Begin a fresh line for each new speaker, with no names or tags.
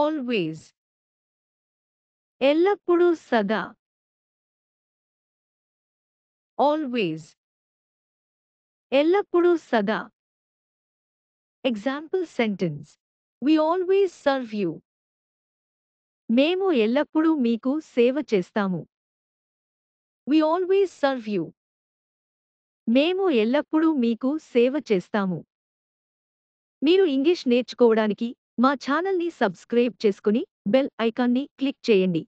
always ఎల్లప్పుడూ సదా always ఎల్లప్పుడూ సదా example sentence
we always serve you మేము ఎల్లప్పుడూ మీకు సేవ చేస్తాము వి ఆల్వేస్ సర్వ్ యూ మేము ఎల్లప్పుడూ మీకు సేవ చేస్తాము మీరు ఇంగ్లీష్ నేర్చుకోవడానికి
మా ఛానల్ని సబ్స్క్రైబ్ చేసుకుని బెల్ ఐకాన్ని క్లిక్ చేయండి